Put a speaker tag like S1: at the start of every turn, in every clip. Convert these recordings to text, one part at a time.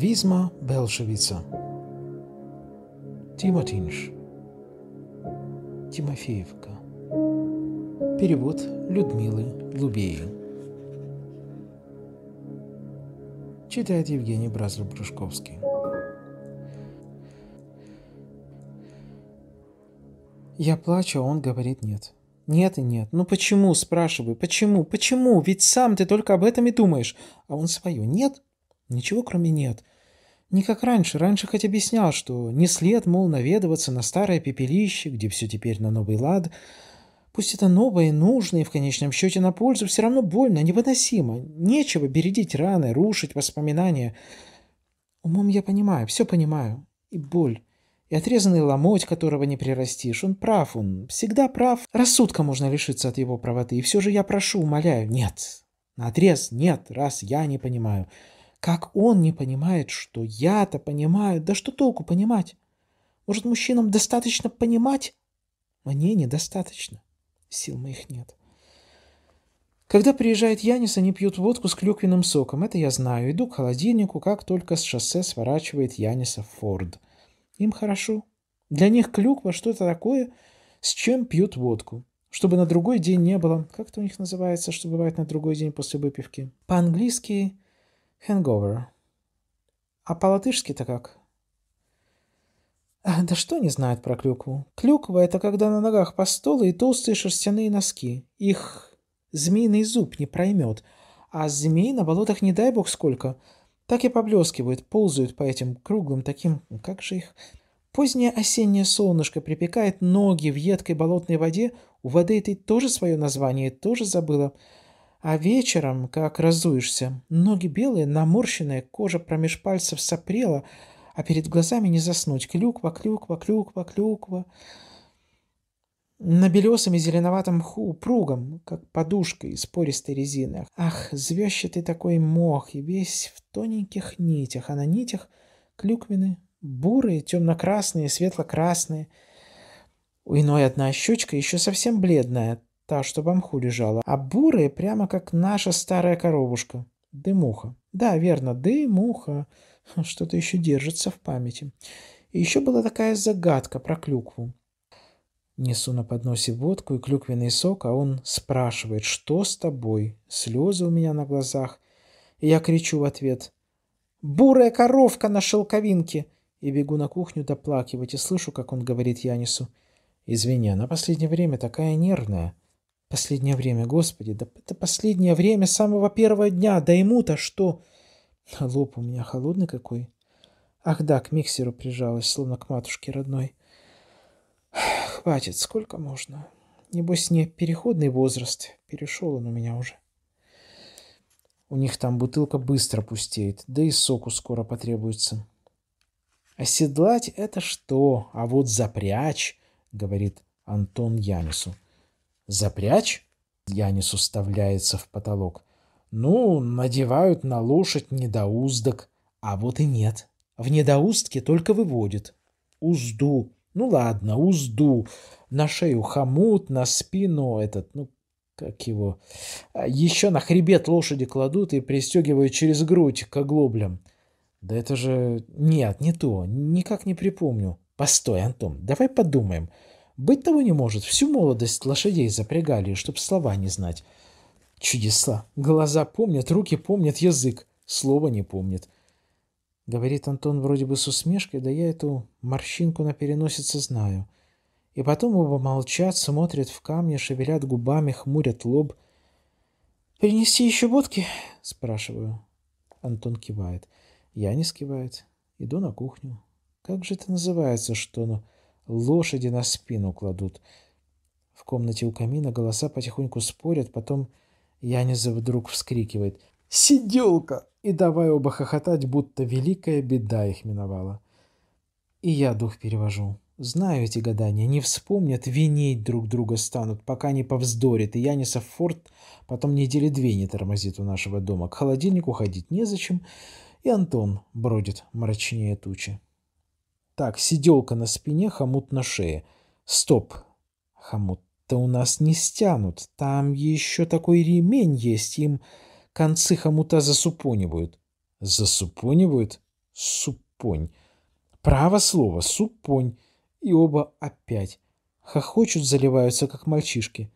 S1: Візма Белшевіца, Тимотинш, Тимофеевка. Перевод Людмилы Лубеи. Читает Евгений Бразлов-Брюшковский. Я плачу, а он говорит нет. Нет и нет. Ну почему, спрашиваю, почему, почему? Ведь сам ты только об этом и думаешь. А он свое. Нет, ничего кроме нет. Не как раньше. Раньше хоть объяснял, что не след, мол, наведываться на старое пепелище, где все теперь на новый лад. Пусть это новое и нужное, и в конечном счете на пользу, все равно больно, невыносимо. Нечего бередить раны, рушить воспоминания. Умом я понимаю, все понимаю. И боль. И отрезанный ломоть, которого не прирастишь. Он прав, он всегда прав. Рассудка можно лишиться от его правоты. И все же я прошу, умоляю. Нет. На отрез нет, раз я не понимаю. Как он не понимает, что я-то понимаю, да что толку понимать? Может, мужчинам достаточно понимать? Мне недостаточно. Сил моих нет. Когда приезжает Янис, они пьют водку с клюквенным соком. Это я знаю. Иду к холодильнику, как только с шоссе сворачивает Яниса Форд. Им хорошо. Для них клюква что-то такое, с чем пьют водку. Чтобы на другой день не было... Как это у них называется, что бывает на другой день после выпивки? По-английски Hangover. А по-латышски-то как? Да что не знает про клюкву? Клюква — это когда на ногах постолы и толстые шерстяные носки. Их змеиный зуб не проймет. А змей на болотах не дай бог сколько. Так и поблескивают, ползают по этим круглым таким... Как же их... Позднее осеннее солнышко припекает ноги в едкой болотной воде. У воды этой тоже свое название, тоже забыла. А вечером, как разуешься, ноги белые, наморщенные, кожа промеж пальцев сопрела, а перед глазами не заснуть. Клюква, клюква, клюква, клюква. На белесом и зеленоватом мху упругом, как подушка из пористой резины. Ах, звездчатый такой мох, и весь в тоненьких нитях, а на нитях клюквины бурые, темно-красные, светло-красные. У иной одна щечка еще совсем бледная, Та, что в мху лежала. А бурые прямо как наша старая коробушка. Дымуха. Да, верно, дымуха. Что-то еще держится в памяти. И еще была такая загадка про клюкву. Несу на подносе водку и клюквенный сок, а он спрашивает, что с тобой? Слезы у меня на глазах. И я кричу в ответ. «Бурая коровка на шелковинке!» И бегу на кухню доплакивать, и слышу, как он говорит Янису. «Извини, она последнее время такая нервная». Последнее время, господи, да это последнее время самого первого дня, да ему-то что? Лоб у меня холодный какой. Ах да, к миксеру прижалась, словно к матушке родной. Хватит, сколько можно? Небось, не переходный возраст, перешел он у меня уже. У них там бутылка быстро пустеет, да и соку скоро потребуется. Оседлать это что, а вот запрячь, говорит Антон Ямису запрячь, Янис уставляется в потолок. Ну, надевают на лошадь недоуздок, а вот и нет. В недоуздке только выводит. Узду. Ну ладно, узду. На шею хомут, на спину этот, ну, как его. А, еще на хребет лошади кладут и пристегивают через грудь к оглоблям. Да это же... Нет, не то. Никак не припомню. Постой, Антон, давай подумаем. Быть того не может, всю молодость лошадей запрягали, чтоб слова не знать. Чудеса. Глаза помнят, руки помнят, язык. Слово не помнит. Говорит Антон вроде бы с усмешкой, да я эту морщинку на переносице знаю. И потом оба молчат, смотрят в камни, шевелят губами, хмурят лоб. «Перенести еще водки?» – спрашиваю. Антон кивает. Я не скивает. Иду на кухню. Как же это называется, что оно лошади на спину кладут. В комнате у камина голоса потихоньку спорят, потом Янеза вдруг вскрикивает «Сиделка!» и давай оба хохотать, будто великая беда их миновала. И я дух перевожу. Знаю эти гадания, не вспомнят, винить друг друга станут, пока не повздорит, и Янисов Форд. потом недели две не тормозит у нашего дома, к холодильнику ходить незачем, и Антон бродит мрачнее тучи. Так, сиделка на спине, хомут на шее. Стоп. Хомут-то у нас не стянут. Там еще такой ремень есть. Им концы хомута засупонивают. Засупонивают? Супонь. Право слово, супонь. И оба опять. Хохочут, заливаются, как мальчишки.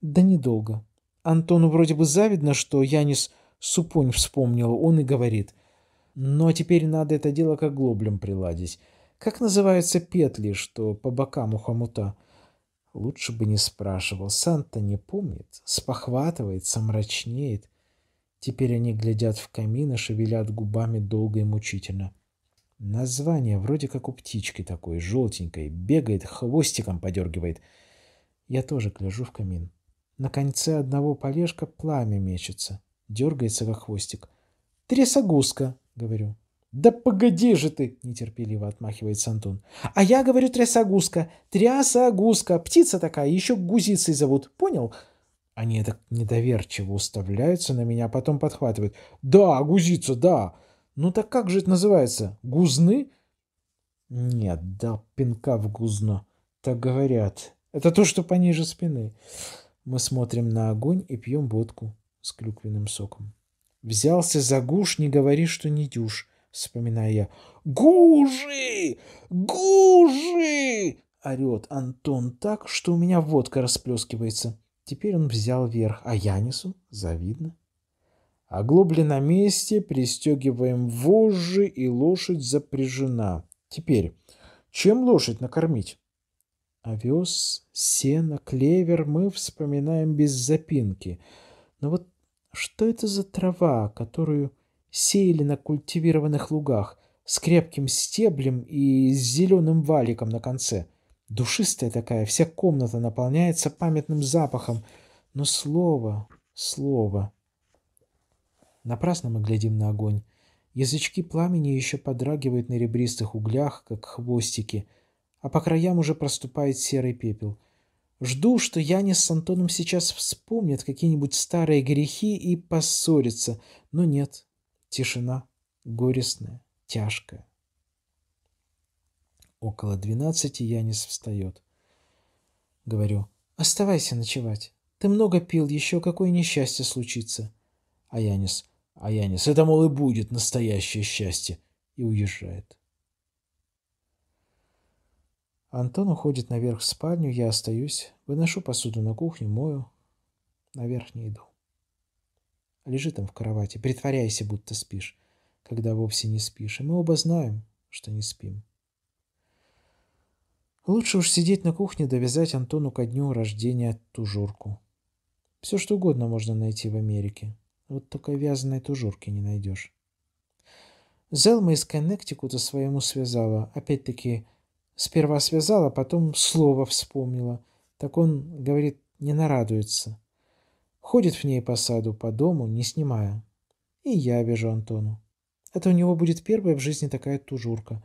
S1: Да недолго. Антону вроде бы завидно, что Янис супонь вспомнил. Он и говорит. Но «Ну, а теперь надо это дело как глоблем приладить. Как называются петли, что по бокам у хомута? Лучше бы не спрашивал. Санта не помнит, спохватывается, мрачнеет. Теперь они глядят в камин и шевелят губами долго и мучительно. Название вроде как у птички такой, желтенькой, бегает, хвостиком подергивает. Я тоже гляжу в камин. На конце одного полежка пламя мечется, дергается как хвостик. «Трясогузка», — говорю. «Да погоди же ты!» — нетерпеливо отмахивается Антон. «А я говорю трясогузка, трясогузка, птица такая, еще гузицей зовут, понял?» Они так недоверчиво уставляются на меня, а потом подхватывают. «Да, гузица, да!» «Ну так как же это называется? Гузны?» «Нет, да пинка в гузно. Так говорят. Это то, что пониже спины. Мы смотрим на огонь и пьем водку с клюквенным соком. Взялся за гуш, не говори, что не дюшь вспоминаю я. «Гужи! Гужи!» — орет Антон так, что у меня водка расплескивается. Теперь он взял верх, а я несу. Завидно. Оглобли на месте, пристегиваем вожжи, и лошадь запряжена. Теперь, чем лошадь накормить? Овес, сено, клевер мы вспоминаем без запинки. Но вот что это за трава, которую сеяли на культивированных лугах с крепким стеблем и с зеленым валиком на конце. Душистая такая, вся комната наполняется памятным запахом, но слово, слово. Напрасно мы глядим на огонь. Язычки пламени еще подрагивают на ребристых углях, как хвостики, а по краям уже проступает серый пепел. Жду, что Яnis с Антоном сейчас вспомнят какие-нибудь старые грехи и поссорятся, но нет, Тишина горестная, тяжкая. Около двенадцати Янис встает. Говорю, оставайся ночевать. Ты много пил, еще какое несчастье случится. А Янис, а Янис, это, мол, и будет настоящее счастье. И уезжает. Антон уходит наверх в спальню, я остаюсь, выношу посуду на кухню, мою, наверх не иду. Лежи там в кровати, притворяйся, будто спишь, когда вовсе не спишь. И мы оба знаем, что не спим. Лучше уж сидеть на кухне, довязать Антону ко дню рождения тужурку. Все что угодно можно найти в Америке. Вот только вязаной тужурки не найдешь. Зелма из Коннектикута своему связала. Опять-таки, сперва связала, потом слово вспомнила. Так он, говорит, не нарадуется. Ходит в ней по саду, по дому, не снимая. И я вижу Антону. Это у него будет первая в жизни такая тужурка.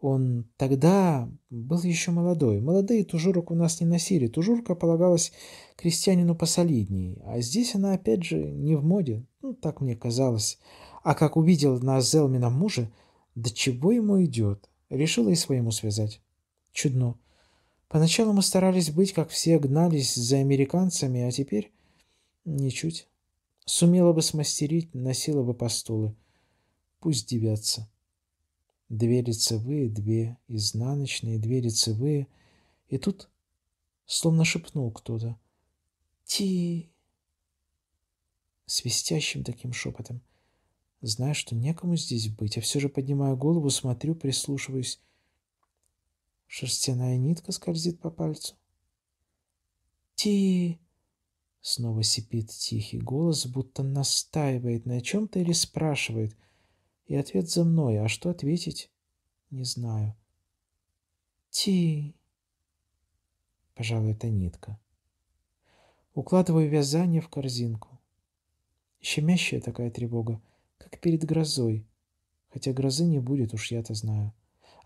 S1: Он тогда был еще молодой. Молодые тужурок у нас не носили. Тужурка полагалась крестьянину посолиднее А здесь она, опять же, не в моде. Ну, так мне казалось. А как увидел на зелмина мужа, до да чего ему идет. Решила и своему связать. Чудно. Поначалу мы старались быть, как все, гнались за американцами, а теперь Ничуть. Сумела бы смастерить, носила бы постулы. Пусть девятся. Две лицевые, две изнаночные, две лицевые. И тут словно шепнул кто-то. «Ти!» Свистящим таким шепотом. Знаю, что некому здесь быть, а все же поднимаю голову, смотрю, прислушиваюсь. Шерстяная нитка скользит по пальцу. «Ти!» Снова сипит тихий голос, будто настаивает на чем-то или спрашивает. И ответ за мной, а что ответить, не знаю. Ти. Пожалуй, это нитка. Укладываю вязание в корзинку. Щемящая такая тревога, как перед грозой. Хотя грозы не будет, уж я-то знаю.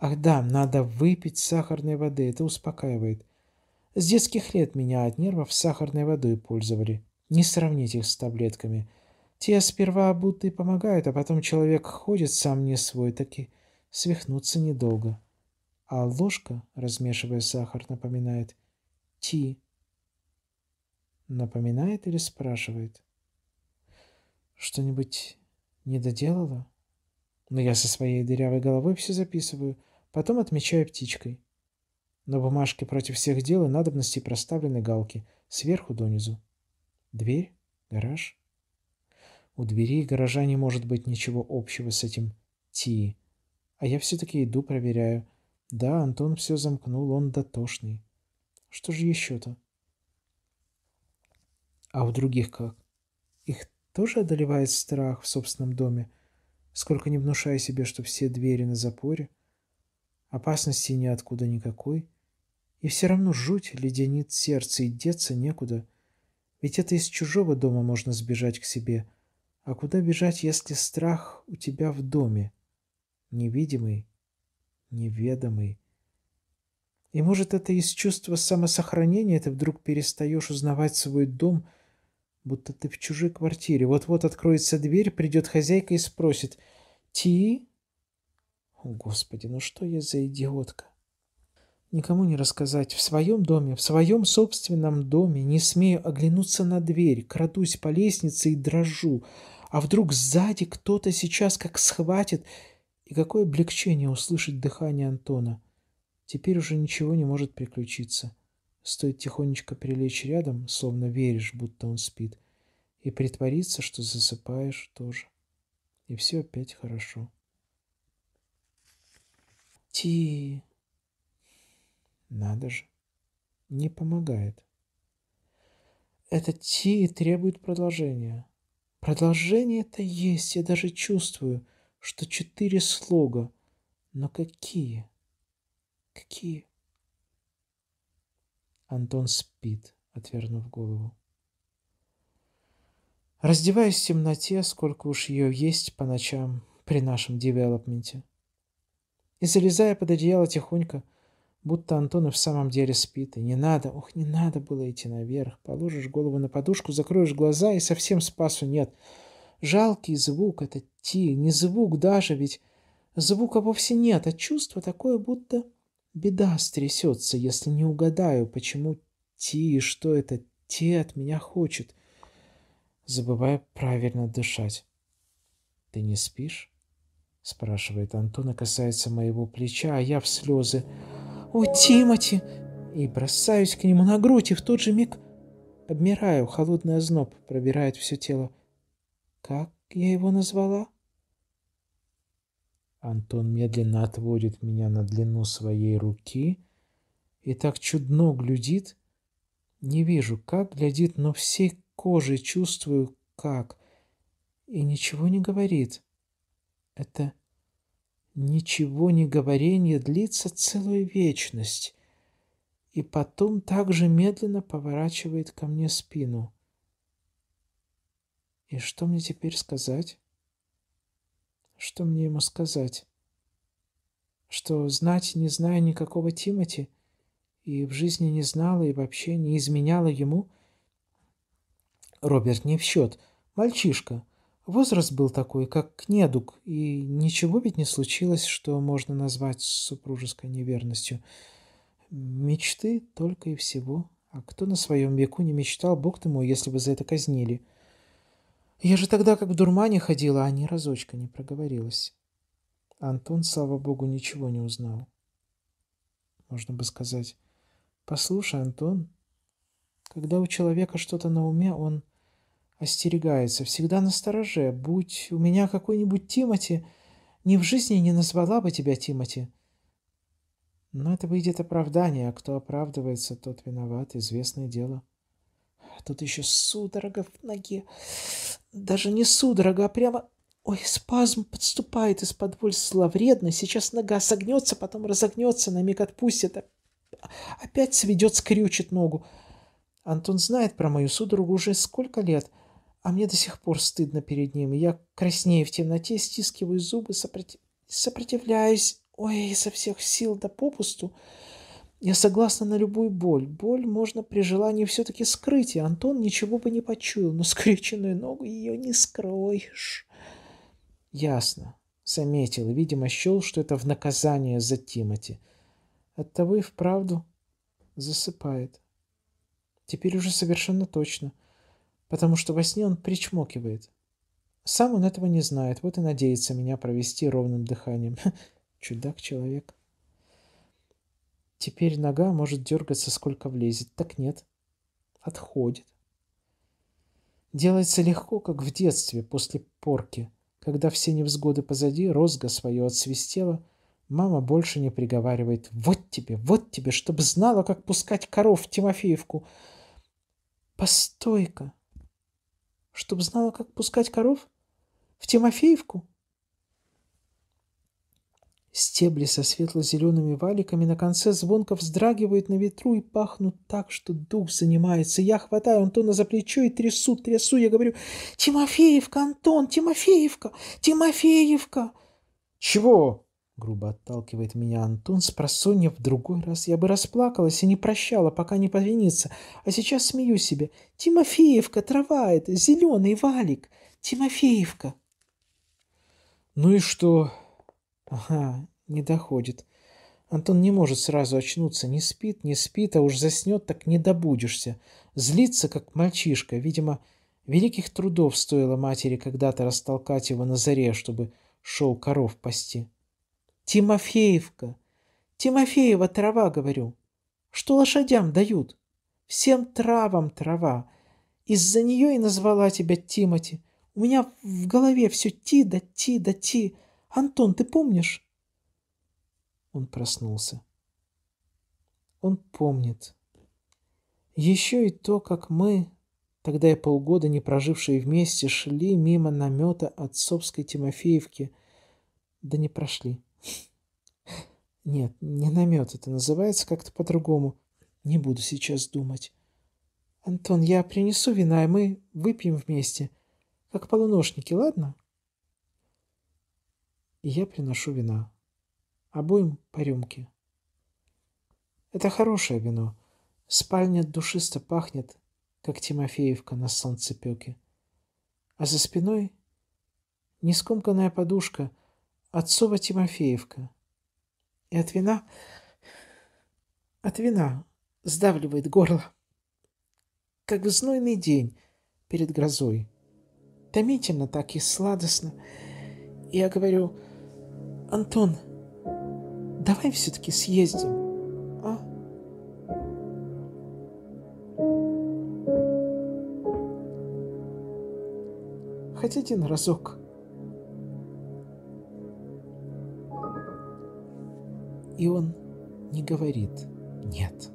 S1: Ах да, надо выпить сахарной воды, это успокаивает. С детских лет меня от нервов сахарной водой пользовали. Не сравнить их с таблетками. Те сперва будто и помогают, а потом человек ходит сам не свой, таки свихнуться недолго. А ложка, размешивая сахар, напоминает «ти». Напоминает или спрашивает? Что-нибудь не доделала? Но я со своей дырявой головой все записываю, потом отмечаю птичкой. На бумажке против всех дел и надобностей проставлены галки сверху донизу. Дверь, гараж. У двери и гаража не может быть ничего общего с этим «ти». А я все-таки иду проверяю. Да, Антон все замкнул, он дотошный. Что же еще-то? А у других как? Их тоже одолевает страх в собственном доме, сколько не внушая себе, что все двери на запоре, опасности ниоткуда никакой, и все равно жуть леденит сердце, и деться некуда. Ведь это из чужого дома можно сбежать к себе. А куда бежать, если страх у тебя в доме? Невидимый, неведомый. И может это из чувства самосохранения ты вдруг перестаешь узнавать свой дом, будто ты в чужой квартире. Вот-вот откроется дверь, придет хозяйка и спросит «Ти?» О, Господи, ну что я за идиотка? Никому не рассказать. В своем доме, в своем собственном доме не смею оглянуться на дверь, крадусь по лестнице и дрожу. А вдруг сзади кто-то сейчас как схватит, и какое облегчение услышать дыхание Антона. Теперь уже ничего не может приключиться. Стоит тихонечко прилечь рядом, словно веришь, будто он спит, и притвориться, что засыпаешь тоже. И все опять хорошо. Ти. Надо же. Не помогает. Этот Ти требует продолжения. продолжение это есть, я даже чувствую, что четыре слога. Но какие? Какие? Антон спит, отвернув голову. Раздеваюсь в темноте, сколько уж ее есть по ночам при нашем девелопменте. И залезая под одеяло тихонько, Будто Антон и в самом деле спит, и не надо, ох, не надо было идти наверх. Положишь голову на подушку, закроешь глаза, и совсем спасу нет. Жалкий звук — это ти, не звук даже, ведь звука вовсе нет, а чувство такое, будто беда стрясется, если не угадаю, почему ти что это те от меня хочет, забывая правильно дышать. «Ты не спишь?» — спрашивает Антон и касается моего плеча, а я в слезы. «О, Тимати!» и бросаюсь к нему на грудь, и в тот же миг обмираю, холодный озноб пробирает все тело. «Как я его назвала?» Антон медленно отводит меня на длину своей руки и так чудно глядит. Не вижу, как глядит, но всей кожей чувствую, как. И ничего не говорит. Это Ничего не говорение длится целую вечность, и потом также медленно поворачивает ко мне спину. И что мне теперь сказать? Что мне ему сказать? Что знать, не зная никакого Тимати, и в жизни не знала, и вообще не изменяла ему? Роберт не в счет. Мальчишка — Возраст был такой, как недуг, и ничего ведь не случилось, что можно назвать супружеской неверностью. Мечты только и всего. А кто на своем веку не мечтал, бог ты мой, если бы за это казнили. Я же тогда как в дурмане ходила, а ни разочка не проговорилась. Антон, слава богу, ничего не узнал. Можно бы сказать, послушай, Антон, когда у человека что-то на уме, он остерегается, всегда на стороже. Будь у меня какой-нибудь Тимати, ни в жизни не назвала бы тебя Тимати. Но это выйдет оправдание, а кто оправдывается, тот виноват, известное дело. Тут еще судорога в ноге. Даже не судорога, а прямо... Ой, спазм подступает из-под зловредно. Сейчас нога согнется, потом разогнется, на миг отпустит. А опять сведет, скрючит ногу. Антон знает про мою судорогу уже сколько лет — а мне до сих пор стыдно перед ним. Я краснею в темноте, стискиваю зубы, сопротив... сопротивляюсь. Ой, со всех сил до да попусту. Я согласна на любую боль. Боль можно при желании все-таки скрыть, и Антон ничего бы не почуял, но скрюченную ногу ее не скроешь. Ясно. Заметил и, видимо, счел, что это в наказание за Тимати. Оттого и вправду засыпает. Теперь уже совершенно точно — потому что во сне он причмокивает. Сам он этого не знает, вот и надеется меня провести ровным дыханием. Чудак-человек. Теперь нога может дергаться, сколько влезет. Так нет. Отходит. Делается легко, как в детстве, после порки. Когда все невзгоды позади, розга свое отсвистела, мама больше не приговаривает «Вот тебе, вот тебе, чтобы знала, как пускать коров в Тимофеевку!» «Постой-ка!» Чтоб знала, как пускать коров? В Тимофеевку? Стебли со светло-зелеными валиками на конце звонков вздрагивают на ветру и пахнут так, что дух занимается. Я хватаю Антона за плечо и трясу, трясу. Я говорю, «Тимофеевка, Антон, Тимофеевка, Тимофеевка!» «Чего?» Грубо отталкивает меня Антон с просонья в другой раз. Я бы расплакалась и не прощала, пока не повинится. А сейчас смею себе. Тимофеевка, трава это, зеленый валик. Тимофеевка. Ну и что? Ага, не доходит. Антон не может сразу очнуться. Не спит, не спит, а уж заснет, так не добудешься. Злится, как мальчишка. Видимо, великих трудов стоило матери когда-то растолкать его на заре, чтобы шел коров пасти. Тимофеевка. Тимофеева трава, говорю. Что лошадям дают? Всем травам трава. Из-за нее и назвала тебя Тимати. У меня в голове все ти да ти да ти. Антон, ты помнишь? Он проснулся. Он помнит. Еще и то, как мы, тогда и полгода не прожившие вместе, шли мимо намета отцовской Тимофеевки, да не прошли. Нет, не намет, это называется как-то по-другому. Не буду сейчас думать. Антон, я принесу вина, и мы выпьем вместе, как полуношники, ладно? И я приношу вина. Обоим по рюмке. Это хорошее вино. Спальня душисто пахнет, как Тимофеевка на солнцепеке. А за спиной нескомканная подушка — Отцова Тимофеевка. И от вина... От вина сдавливает горло. Как в знойный день перед грозой. Томительно так и сладостно. И я говорю, Антон, давай все-таки съездим. А?» хоть один разок. и он не говорит «нет».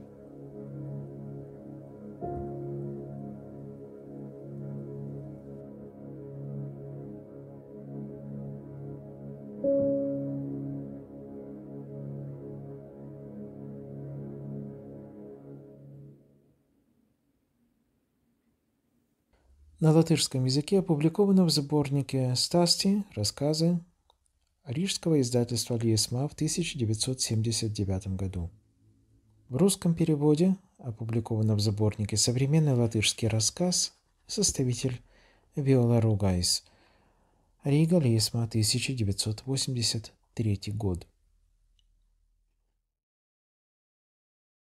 S1: на латышском языке опубликовано в сборнике «Стасти. Рассказы рижского издательства «Лиесма» в 1979 году. В русском переводе опубликовано в заборнике «Современный латышский рассказ» составитель Виола Ругайс. Рига Лиесма, 1983 год.